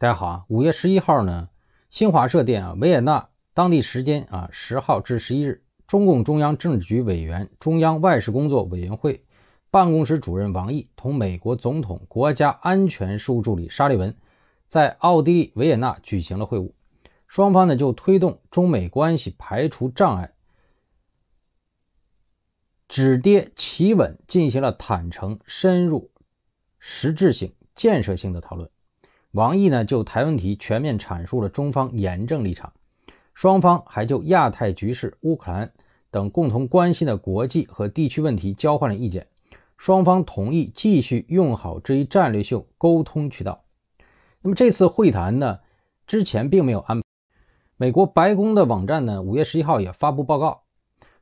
大家好啊！五月十一号呢，新华社电啊，维也纳当地时间啊十号至十一日，中共中央政治局委员、中央外事工作委员会办公室主任王毅同美国总统国家安全事务助理沙利文在奥地利维也纳举行了会晤，双方呢就推动中美关系排除障碍、止跌企稳进行了坦诚、深入、实质性、建设性的讨论。王毅呢就台问题全面阐述了中方严正立场，双方还就亚太局势、乌克兰等共同关心的国际和地区问题交换了意见，双方同意继续用好这一战略性沟通渠道。那么这次会谈呢之前并没有安排。美国白宫的网站呢五月十一号也发布报告，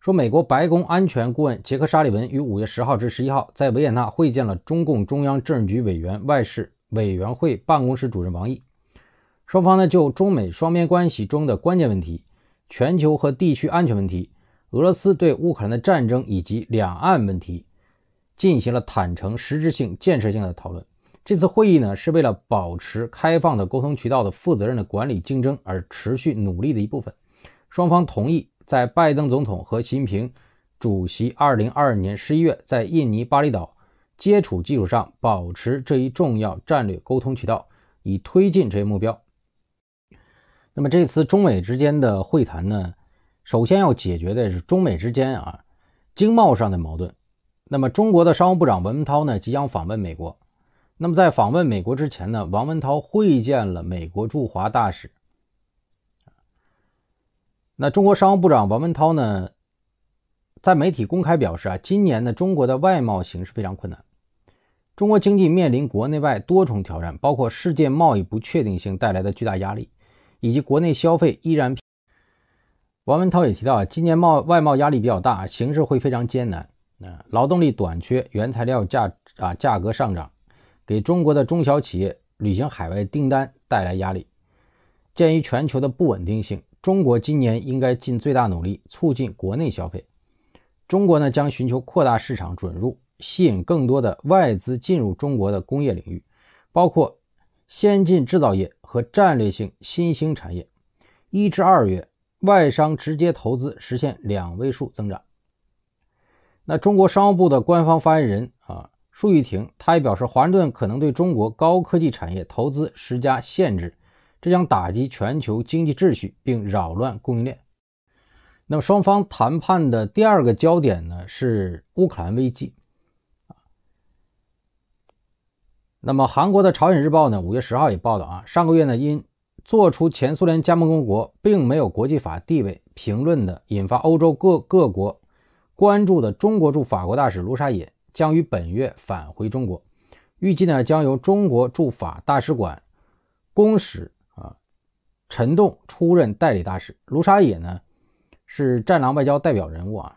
说美国白宫安全顾问杰克·沙利文于五月十号至十一号在维也纳会见了中共中央政治局委员、外事。委员会办公室主任王毅，双方呢就中美双边关系中的关键问题、全球和地区安全问题、俄罗斯对乌克兰的战争以及两岸问题，进行了坦诚、实质性、建设性的讨论。这次会议呢是为了保持开放的沟通渠道的负责任的管理竞争而持续努力的一部分。双方同意在拜登总统和习近平主席2022年11月在印尼巴厘岛。接触基础上保持这一重要战略沟通渠道，以推进这一目标。那么这次中美之间的会谈呢，首先要解决的是中美之间啊经贸上的矛盾。那么中国的商务部长王文涛呢即将访问美国。那么在访问美国之前呢，王文涛会见了美国驻华大使。那中国商务部长王文涛呢，在媒体公开表示啊，今年呢中国的外贸形势非常困难。中国经济面临国内外多重挑战，包括世界贸易不确定性带来的巨大压力，以及国内消费依然王文涛也提到啊，今年贸外贸压力比较大，形势会非常艰难。嗯，劳动力短缺，原材料价啊价格上涨，给中国的中小企业履行海外订单带来压力。鉴于全球的不稳定性，中国今年应该尽最大努力促进国内消费。中国呢，将寻求扩大市场准入。吸引更多的外资进入中国的工业领域，包括先进制造业和战略性新兴产业。一至二月，外商直接投资实现两位数增长。那中国商务部的官方发言人啊，束玉婷，他也表示，华盛顿可能对中国高科技产业投资施加限制，这将打击全球经济秩序并扰乱供应链。那么，双方谈判的第二个焦点呢，是乌克兰危机。那么，韩国的《朝鲜日报》呢，五月十号也报道啊，上个月呢，因做出前苏联加盟共和国并没有国际法地位评论的，引发欧洲各各国关注的中国驻法国大使卢沙野，将于本月返回中国，预计呢，将由中国驻法大使馆公使啊陈栋出任代理大使。卢沙野呢，是战狼外交代表人物啊，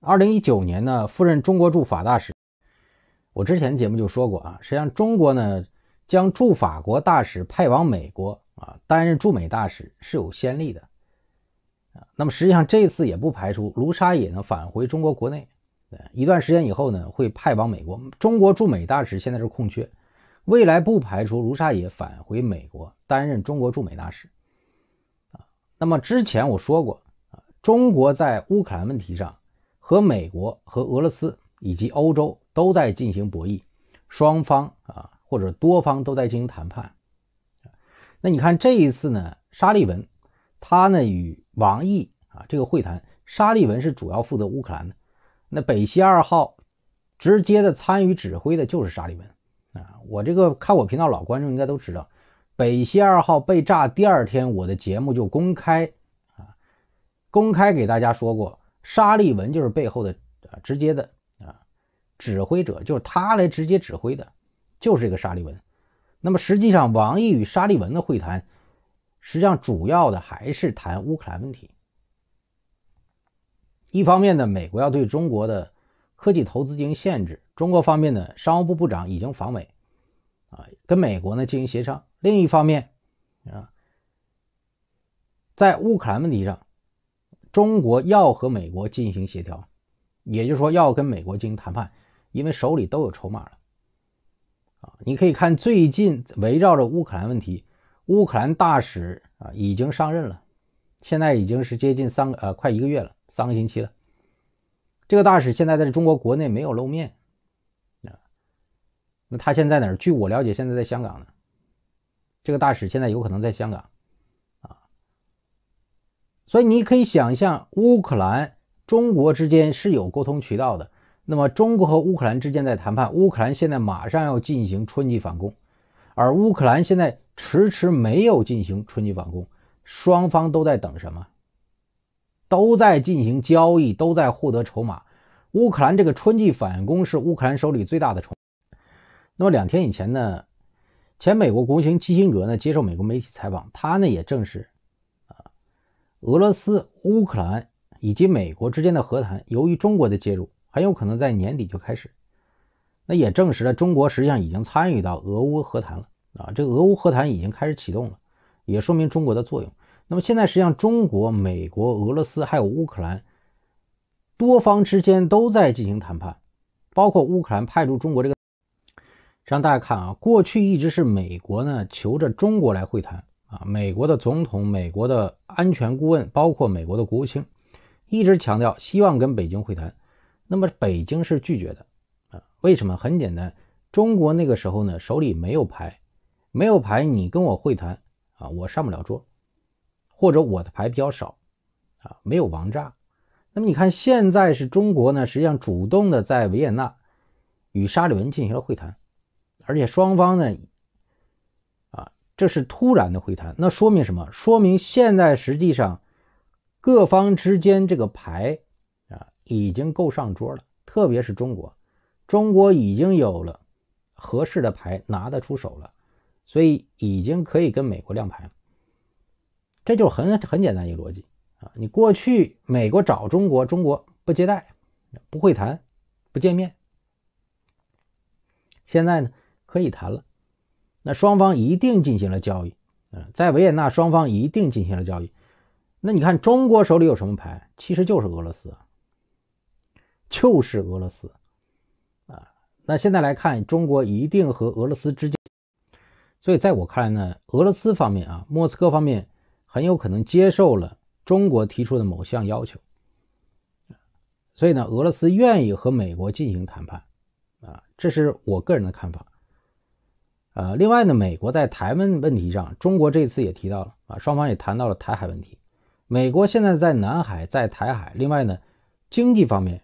二零一九年呢，赴任中国驻法大使。我之前节目就说过啊，实际上中国呢，将驻法国大使派往美国啊，担任驻美大使是有先例的，啊，那么实际上这次也不排除卢沙野呢返回中国国内，一段时间以后呢，会派往美国。中国驻美大使现在是空缺，未来不排除卢沙野返回美国担任中国驻美大使，啊，那么之前我说过啊，中国在乌克兰问题上和美国、和俄罗斯以及欧洲。都在进行博弈，双方啊或者多方都在进行谈判。那你看这一次呢，沙利文他呢与王毅啊这个会谈，沙利文是主要负责乌克兰的。那北溪二号直接的参与指挥的就是沙利文啊。我这个看我频道老观众应该都知道，北溪二号被炸第二天，我的节目就公开啊公开给大家说过，沙利文就是背后的啊直接的。指挥者就是他来直接指挥的，就是这个沙利文。那么实际上，王毅与沙利文的会谈，实际上主要的还是谈乌克兰问题。一方面呢，美国要对中国的科技投资进行限制，中国方面呢，商务部部长已经访美，啊，跟美国呢进行协商。另一方面，啊，在乌克兰问题上，中国要和美国进行协调，也就是说要跟美国进行谈判。因为手里都有筹码了啊！你可以看最近围绕着乌克兰问题，乌克兰大使啊已经上任了，现在已经是接近三个呃快一个月了，三个星期了。这个大使现在在中国国内没有露面啊，那他现在哪儿？据我了解，现在在香港呢。这个大使现在有可能在香港啊，所以你可以想象，乌克兰中国之间是有沟通渠道的。那么，中国和乌克兰之间在谈判。乌克兰现在马上要进行春季反攻，而乌克兰现在迟迟没有进行春季反攻。双方都在等什么？都在进行交易，都在获得筹码。乌克兰这个春季反攻是乌克兰手里最大的筹码。那么两天以前呢？前美国国务卿基辛格呢接受美国媒体采访，他呢也证实，啊，俄罗斯、乌克兰以及美国之间的和谈，由于中国的介入。很有可能在年底就开始，那也证实了中国实际上已经参与到俄乌和谈了啊！这俄乌和谈已经开始启动了，也说明中国的作用。那么现在实际上，中国、美国、俄罗斯还有乌克兰多方之间都在进行谈判，包括乌克兰派驻中国这个。让大家看啊，过去一直是美国呢求着中国来会谈啊，美国的总统、美国的安全顾问，包括美国的国务卿，一直强调希望跟北京会谈。那么北京是拒绝的，啊，为什么？很简单，中国那个时候呢手里没有牌，没有牌，你跟我会谈啊，我上不了桌，或者我的牌比较少，啊，没有王炸。那么你看现在是中国呢，实际上主动的在维也纳与沙利文进行了会谈，而且双方呢，啊，这是突然的会谈，那说明什么？说明现在实际上各方之间这个牌。已经够上桌了，特别是中国，中国已经有了合适的牌拿得出手了，所以已经可以跟美国亮牌了。这就是很很简单一个逻辑啊！你过去美国找中国，中国不接待、不会谈、不见面，现在呢可以谈了，那双方一定进行了交易啊，在维也纳双方一定进行了交易。那你看中国手里有什么牌？其实就是俄罗斯。就是俄罗斯，啊，那现在来看，中国一定和俄罗斯之间，所以在我看来呢，俄罗斯方面啊，莫斯科方面很有可能接受了中国提出的某项要求，所以呢，俄罗斯愿意和美国进行谈判，啊，这是我个人的看法，呃，另外呢，美国在台湾问题上，中国这次也提到了啊，双方也谈到了台海问题，美国现在在南海，在台海，另外呢，经济方面。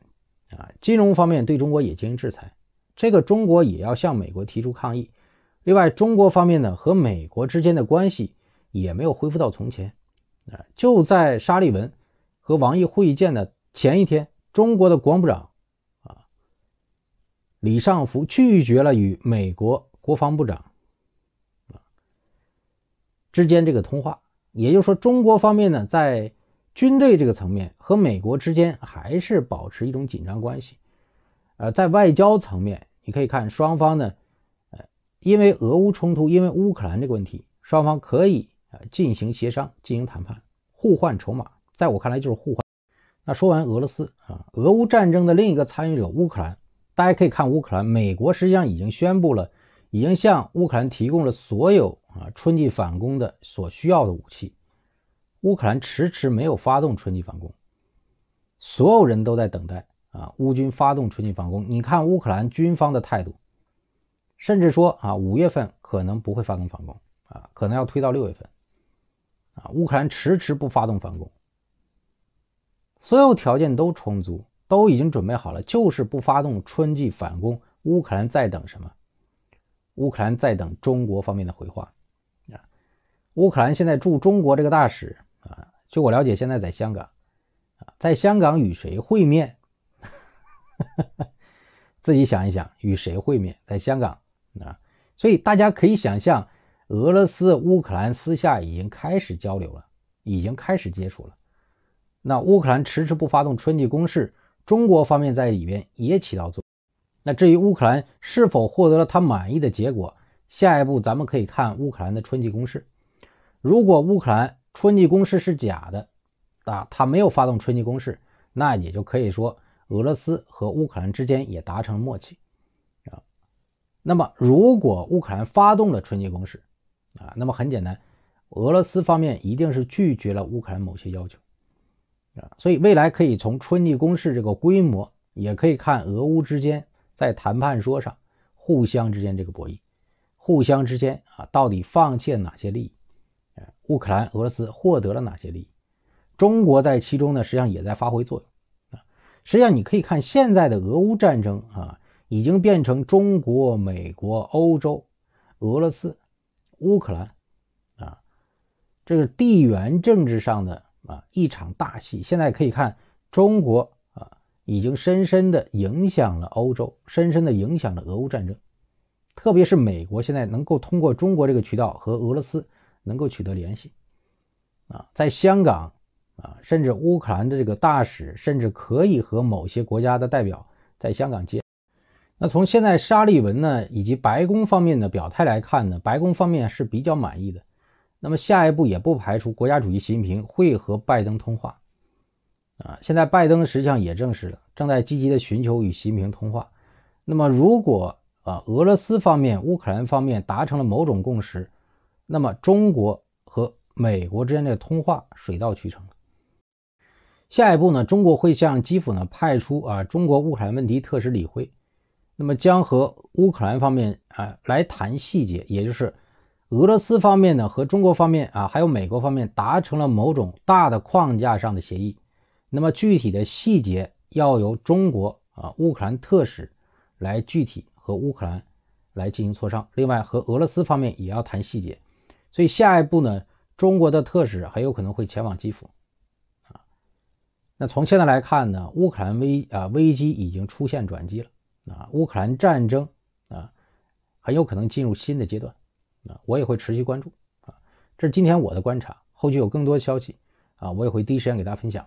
啊，金融方面对中国也进行制裁，这个中国也要向美国提出抗议。另外，中国方面呢和美国之间的关系也没有恢复到从前。啊，就在沙利文和王毅会见的前一天，中国的国防部长啊李尚福拒绝了与美国国防部长啊之间这个通话。也就是说，中国方面呢在。军队这个层面和美国之间还是保持一种紧张关系，呃，在外交层面，你可以看双方呢，呃，因为俄乌冲突，因为乌克兰这个问题，双方可以呃进行协商、进行谈判、互换筹码。在我看来，就是互换。那说完俄罗斯啊，俄乌战争的另一个参与者乌克兰，大家可以看乌克兰，美国实际上已经宣布了，已经向乌克兰提供了所有啊春季反攻的所需要的武器。乌克兰迟迟没有发动春季反攻，所有人都在等待啊，乌军发动春季反攻。你看乌克兰军方的态度，甚至说啊，五月份可能不会发动反攻啊，可能要推到六月份啊。乌克兰迟迟不发动反攻，所有条件都充足，都已经准备好了，就是不发动春季反攻。乌克兰在等什么？乌克兰在等中国方面的回话啊。乌克兰现在驻中国这个大使。啊，据我了解，现在在香港，啊，在香港与谁会面？自己想一想，与谁会面？在香港啊，所以大家可以想象，俄罗斯、乌克兰私下已经开始交流了，已经开始接触了。那乌克兰迟迟不发动春季攻势，中国方面在里边也起到作用。那至于乌克兰是否获得了他满意的结果，下一步咱们可以看乌克兰的春季攻势。如果乌克兰，春季攻势是假的，啊，他没有发动春季攻势，那也就可以说俄罗斯和乌克兰之间也达成默契，啊，那么如果乌克兰发动了春季攻势，啊，那么很简单，俄罗斯方面一定是拒绝了乌克兰某些要求，啊，所以未来可以从春季攻势这个规模，也可以看俄乌之间在谈判桌上互相之间这个博弈，互相之间啊，到底放弃了哪些利益。乌克兰、俄罗斯获得了哪些利益？中国在其中呢，实际上也在发挥作用。啊，实际上你可以看现在的俄乌战争啊，已经变成中国、美国、欧洲、俄罗斯、乌克兰啊，这是地缘政治上的啊一场大戏。现在可以看中国啊，已经深深的影响了欧洲，深深的影响了俄乌战争，特别是美国现在能够通过中国这个渠道和俄罗斯。能够取得联系，啊，在香港啊，甚至乌克兰的这个大使，甚至可以和某些国家的代表在香港接。那从现在沙利文呢以及白宫方面的表态来看呢，白宫方面是比较满意的。那么下一步也不排除国家主席习近平会和拜登通话，啊，现在拜登实际上也证实了，正在积极的寻求与习近平通话。那么如果啊，俄罗斯方面、乌克兰方面达成了某种共识。那么中国和美国之间的通话水到渠成。下一步呢，中国会向基辅呢派出啊中国乌克兰问题特使李辉，那么将和乌克兰方面啊来谈细节，也就是俄罗斯方面呢和中国方面啊还有美国方面达成了某种大的框架上的协议，那么具体的细节要由中国啊乌克兰特使来具体和乌克兰来进行磋商，另外和俄罗斯方面也要谈细节。所以下一步呢，中国的特使很有可能会前往基辅，啊，那从现在来看呢，乌克兰危啊危机已经出现转机了，啊，乌克兰战争啊很有可能进入新的阶段，啊，我也会持续关注，啊，这是今天我的观察，后续有更多的消息，啊，我也会第一时间给大家分享。